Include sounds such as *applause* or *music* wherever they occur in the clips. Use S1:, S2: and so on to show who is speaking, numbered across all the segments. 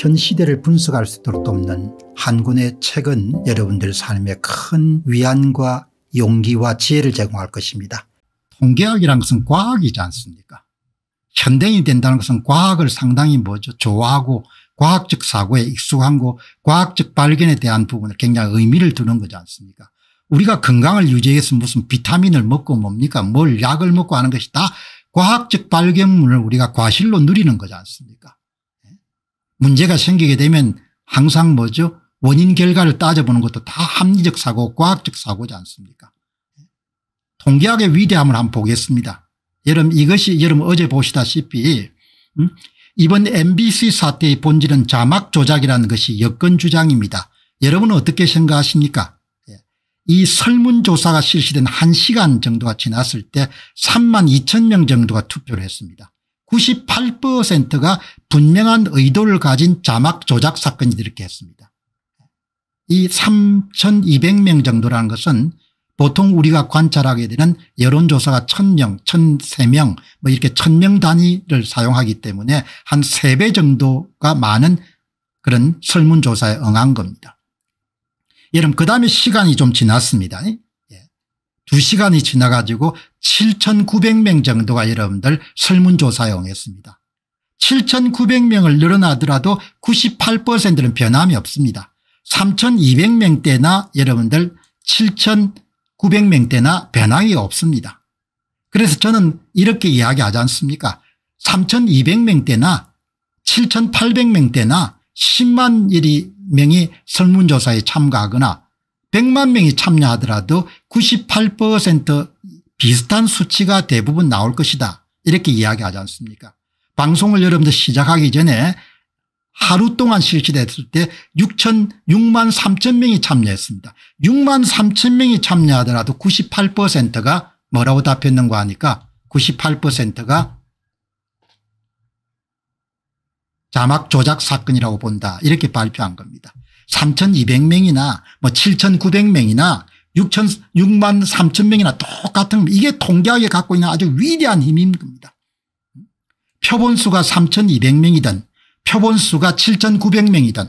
S1: 현 시대를 분석할 수 있도록 돕는 한 권의 책은 여러분들 삶에 큰 위안과 용기와 지혜를 제공할 것입니다. 통계학이란 것은 과학이지 않습니까 현대인이 된다는 것은 과학을 상당히 뭐죠 좋아하고 과학적 사고에 익숙한고 과학적 발견에 대한 부분을 굉장히 의미를 두는 거지 않습니까 우리가 건강을 유지해서 무슨 비타민을 먹고 뭡니까 뭘 약을 먹고 하는 것이 다 과학적 발견물을 우리가 과실로 누리는 거지 않습니까 문제가 생기게 되면 항상 뭐죠 원인 결과를 따져보는 것도 다 합리적 사고 과학적 사고지 않습니까 통계학의 위대함을 한번 보겠습니다. 여러분 이것이 여러분 어제 보시다시피 음? 이번 MBC 사태의 본질은 자막 조작이라는 것이 여권 주장입니다. 여러분은 어떻게 생각하십니까 예. 이 설문조사가 실시된 1시간 정도가 지났을 때 3만 2천 명 정도가 투표를 했습니다. 98%가 분명한 의도를 가진 자막 조작 사건이 이렇게 했습니다. 이 3200명 정도라는 것은 보통 우리가 관찰하게 되는 여론조사가 1000명, 1003명 뭐 이렇게 1000명 단위를 사용하기 때문에 한 3배 정도가 많은 그런 설문조사에 응한 겁니다. 여러분 그다음에 시간이 좀 지났습니다. 2시간이 지나가지고 7,900명 정도가 여러분들 설문조사용했습니다. 7,900명을 늘어나더라도 98%는 변함이 없습니다. 3,200명대나 여러분들 7,900명대나 변함이 없습니다. 그래서 저는 이렇게 이야기하지 않습니까 3,200명대나 7,800명대나 10만 일이 명이 설문조사에 참가하거나 100만 명이 참여하더라도 98% 비슷한 수치가 대부분 나올 것이다 이렇게 이야기하지 않습니까 방송을 여러분들 시작하기 전에 하루 동안 실시됐을 때 6천 6만 3천 명이 참여했습니다. 6만 3천 명이 참여하더라도 98%가 뭐라고 답했는가 하니까 98%가 자막 조작 사건이라고 본다 이렇게 발표한 겁니다. 3,200명이나 뭐 7,900명이나 6천 6만 3천 명이나 똑같은 이게 통계학에 갖고 있는 아주 위대한 힘인 겁니다. 표본수가 3,200명이든 표본수가 7,900명이든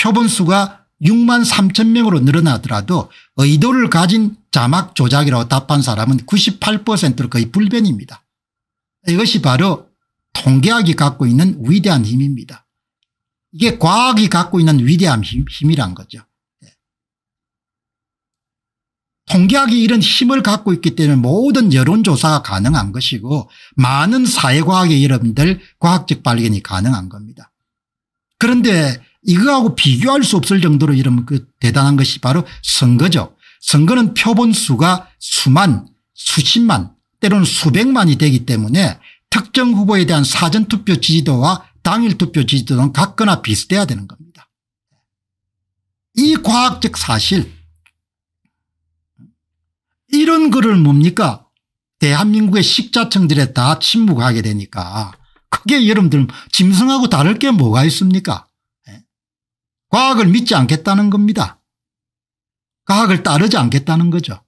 S1: 표본수가 6만 3천 명으로 늘어나더라도 의도를 가진 자막 조작이라고 답한 사람은 98%로 거의 불변입니다. 이것이 바로 통계학이 갖고 있는 위대한 힘입니다. 이게 과학이 갖고 있는 위대한 힘, 이란 거죠. 네. 통계학이 이런 힘을 갖고 있기 때문에 모든 여론조사가 가능한 것이고 많은 사회과학의 여러분들 과학적 발견이 가능한 겁니다. 그런데 이거하고 비교할 수 없을 정도로 이런 그 대단한 것이 바로 선거죠. 선거는 표본수가 수만 수십만 때로는 수백만이 되기 때문에 특정 후보에 대한 사전투표 지지도와 당일 투표 지지도는 같거나 비슷해야 되는 겁니다. 이 과학적 사실 이런 글을 뭡니까 대한민국의 식자층들에 다 침묵하게 되니까 크게 여러분들 짐승하고 다를 게 뭐가 있습니까 예? 과학을 믿지 않겠다는 겁니다. 과학을 따르지 않겠다는 거죠.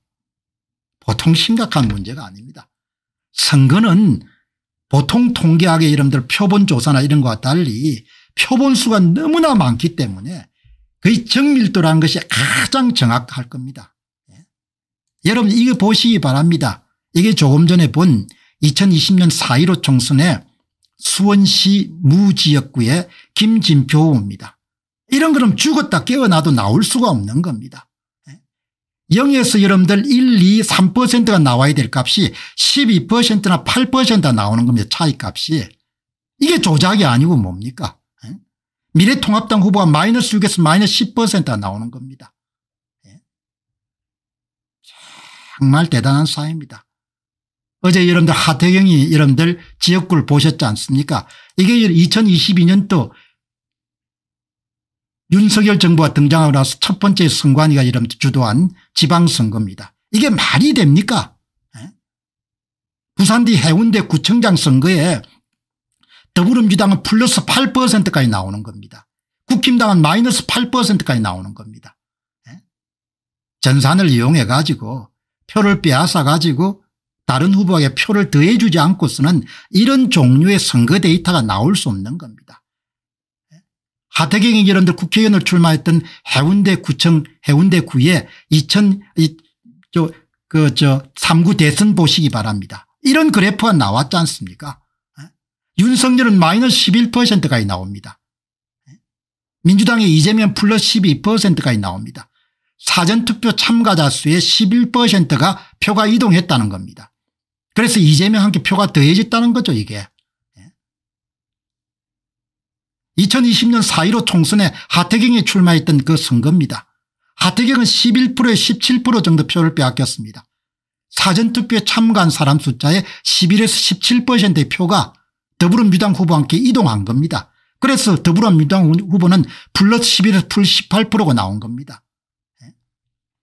S1: 보통 심각한 문제가 아닙니다. 선거는 보통 통계학의 이름들 표본조사나 이런 것과 달리 표본수가 너무나 많기 때문에 그의 정밀도라는 것이 가장 정확할 겁니다. 예. 여러분 이거 보시기 바랍니다. 이게 조금 전에 본 2020년 4.15 총선의 수원시 무지역구의 김진표 후보입니다. 이런 그럼 죽었다 깨어나도 나올 수가 없는 겁니다. 0에서 여러분들 1, 2, 3%가 나와야 될 값이 12%나 8%가 나오는 겁니다. 차이값이. 이게 조작이 아니고 뭡니까? 예? 미래통합당 후보가 마이너스 6에서 마이너스 10%가 나오는 겁니다. 예? 정말 대단한 사입니다. 어제 여러분들 하태경이 여러분들 지역구를 보셨지 않습니까? 이게 2022년도 윤석열 정부가 등장하고 나서 첫 번째 선관위가 이름 주도한 지방선거입니다. 이게 말이 됩니까 예? 부산디 해운대 구청장 선거에 더불어민주당은 플러스 8%까지 나오는 겁니다. 국힘당은 마이너스 8%까지 나오는 겁니다. 예? 전산을 이용해 가지고 표를 빼앗아 가지고 다른 후보에게 표를 더해 주지 않고서는 이런 종류의 선거 데이터가 나올 수 없는 겁니다. 하태경 이런들 국회의원을 출마했던 해운대 구청 해운대 구에 2000저 그저 3구 대선 보시기 바랍니다. 이런 그래프가 나왔지 않습니까? 예? 윤석열은 마이너스 11%가까지 나옵니다. 예? 민주당의 이재명 플러스 12%까지 나옵니다. 사전투표 참가자 수의 11%가 표가 이동했다는 겁니다. 그래서 이재명한테 표가 더해졌다는 거죠 이게. 2020년 4.15 총선에 하태경이 출마했던 그 선거입니다. 하태경은 11%에 17% 정도 표를 빼앗겼습니다. 사전투표에 참가한 사람 숫자의 11에서 17%의 표가 더불어민주당 후보와 함께 이동한 겁니다. 그래서 더불어민주당 후보는 플러스 11에서 플러스 18%가 나온 겁니다. 예.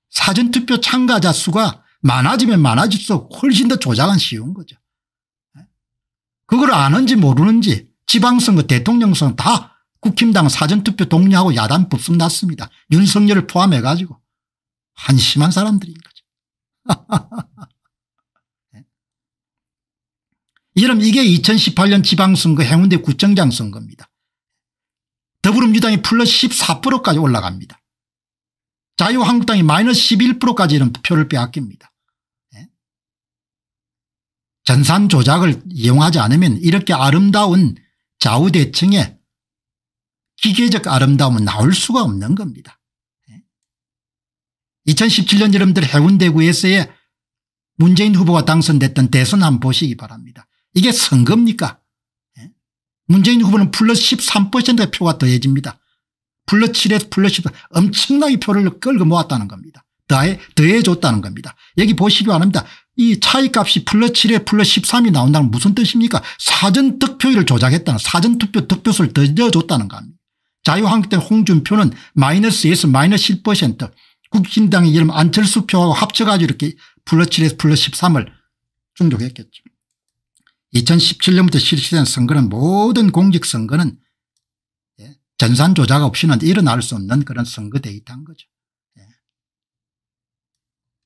S1: 사전투표 참가자 수가 많아지면 많아질수록 훨씬 더 조작은 쉬운 거죠. 예. 그걸 아는지 모르는지 지방선거 대통령선거 다 국힘당 사전투표 독려하고 야단 법습 났습니다. 윤석열을 포함해 가지고 한심한 사람들인 거죠. 여러분 *laughs* 이게 2018년 지방선거 해운대 구청장 선거입니다. 더불어민주당이 플러스 14%까지 올라갑니다. 자유한국당이 마이너스 11%까지 이런 표를 빼앗깁니다. 예? 전산 조작을 이용하지 않으면 이렇게 아름다운 좌우대칭의 기계적 아름다움은 나올 수가 없는 겁니다. 2017년 예? 여러분들 해운대구에서의 문재인 후보가 당선됐던 대선 한번 보시기 바랍니다. 이게 선거입니까? 예? 문재인 후보는 플러스 13%의 표가 더해집니다. 플러스 7에서 플러스 10 엄청나게 표를 끌고 모았다는 겁니다. 더해, 더해줬다는 겁니다. 여기 보시기 바랍니다. 이 차이값이 플러스 7에 플러스 13이 나온다는 무슨 뜻입니까 사전 득표율을 조작했다는 사전투표 득표수를 던져줬다는 겁니다. 자유한국당 홍준표는 마이너스 S 마이너스 7% 국진당의 이름 안철수 표하고 합쳐가지고 이렇게 플러스 7에서 플러스 13을 중독했겠죠. 2017년부터 실시된 선거는 모든 공직선거는 예, 전산 조작 없이는 일어날 수 없는 그런 선거 데이터인 거죠. 예.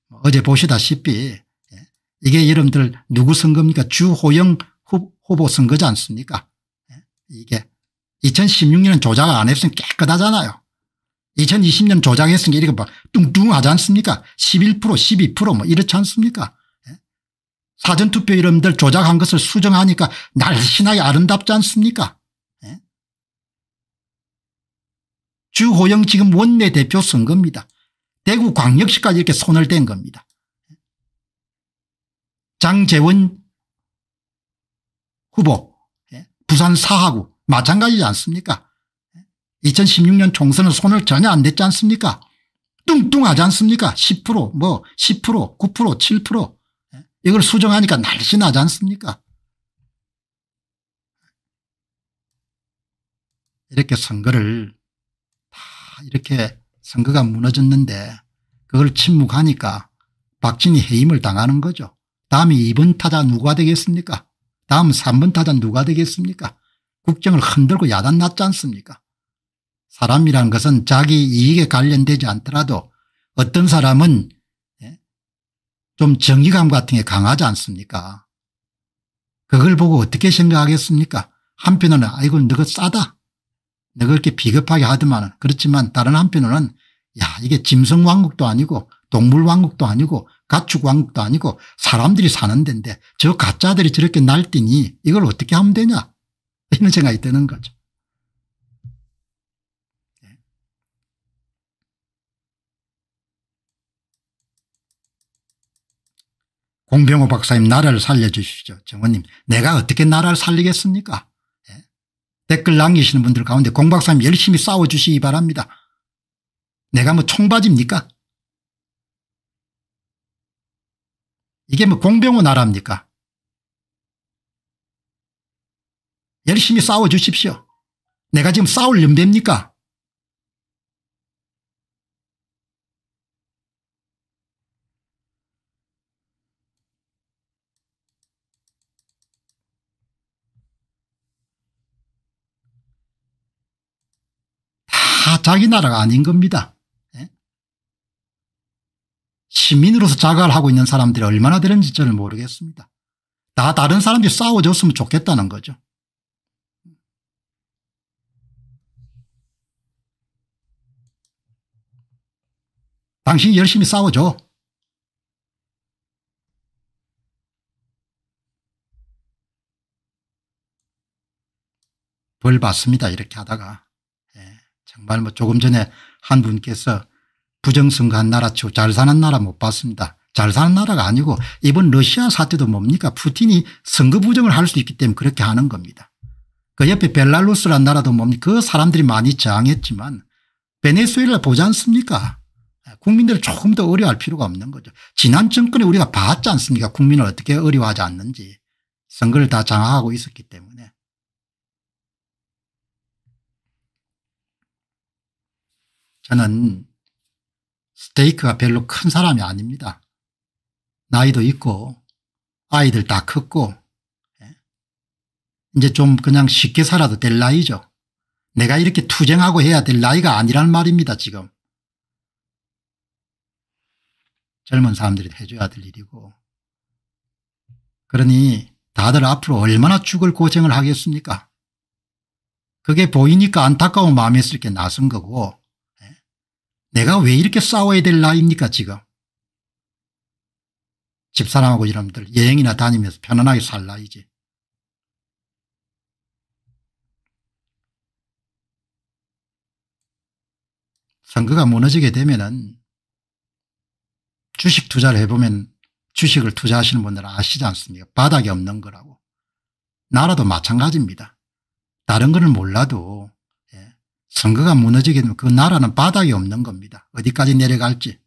S1: 뭐 어제 보시다시피 이게 여러분들 누구 선거입니까 주호영 후보 선거지 않습니까 예, 이게 2016년은 조작 안 했으면 깨끗하잖아요 2020년 조작했으니 이렇게 막 뚱뚱하지 않습니까 11% 12%뭐 이렇지 않습니까 예, 사전투표 이름들 조작한 것을 수정하니까 날씬하게 아름답지 않습니까 예, 주호영 지금 원내대표 선거입니다. 대구광역시까지 이렇게 손을 댄 겁니다. 장재원 후보 예, 부산 사하구 마찬가지지 않습니까 2016년 예, 총선은 손을 전혀 안 댔지 않습니까 뚱뚱하지 않습니까 10%뭐 10% 9% 7% 이걸 수정하니까 날씬하지 않습니까 이렇게 선거를 다 이렇게 선거가 무너졌는데 그걸 침묵하니까 박진이 해임을 당하는 거죠. 다음이 2번 타자 누가 되겠습니까? 다음 3번 타자 누가 되겠습니까? 국정을 흔들고 야단 났지 않습니까? 사람이란 것은 자기 이익에 관련되지 않더라도 어떤 사람은 예, 좀 정의감 같은 게 강하지 않습니까? 그걸 보고 어떻게 생각하겠습니까? 한편으로는 아이고 너가 싸다. 너가 이렇게 비겁하게 하더만 그렇지만 다른 한편으로는 야 이게 짐승왕국도 아니고 동물왕국도 아니고 가축왕국도 아니고 사람들이 사는 데인데 저 가짜들이 저렇게 날뛰니 이걸 어떻게 하면 되냐 *laughs* 이런 생각이 드는 거죠. 공병호 박사님 나라를 살려주시죠. 정원님 내가 어떻게 나라를 살리겠습니까 예. 댓글 남기시는 분들 가운데 공 박사님 열심히 싸워주시기 바랍니다. 내가 뭐총바입니까 이게 뭐 공병호 나라입니까 열심히 싸워주십시오. 내가 지금 싸울 연배입니까? 다 자기 나라가 아닌 겁니다. 시민으로서 자각을 하고 있는 사람들이 얼마나 되는지 저는 모르겠습니다. 다 다른 사람들이 싸워줬으면 좋겠다는 거죠. 당신이 열심히 싸워줘. 벌 받습니다. 이렇게 하다가. 예. 정말 뭐 조금 전에 한 분께서 부정선거한 나라 치고 잘 사는 나라 못 봤습니다. 잘 사는 나라가 아니고 이번 러시아 사태도 뭡니까 푸틴이 선거 부정을 할 수 있기 때문에 그렇게 하는 겁니다. 그 옆에 벨라루스라는 나라도 뭡니까 그 사람들이 많이 저항했지만 베네수엘라 보지 않습니까 국민들을 조금 더 어려워할 필요가 없는 거죠. 지난 정권에 우리가 봤지 않습니까 국민을 어떻게 어려워하지 않는지 선거를 다 장악하고 있었기 때문에 저는 스테이크가 별로 큰 사람이 아닙니다. 나이도 있고 아이들 다 컸고 예. 이제 좀 그냥 쉽게 살아도 될 나이죠. 내가 이렇게 투쟁하고 해야 될 나이가 아니란 말입니다 지금. 젊은 사람들이 해줘야 될 일이고 그러니 다들 앞으로 얼마나 죽을 고생을 하겠습니까 그게 보이니까 안타까운 마음이 있을 게 나선 거고 내가 왜 이렇게 싸워야 될 나입니까 이 지금. 집사람하고 이놈들 여행이나 다니면서 편안하게 살 나이지. 선거가 무너지게 되면은 주식 투자를 해보면 주식을 투자하시는 분들 은 아시지 않습니까? 바닥이 없는 거라고. 나라도 마찬가지입니다. 다른 거는 몰라도 선거가 무너지게 되면 그 나라는 바닥이 없는 겁니다. 어디까지 내려갈지.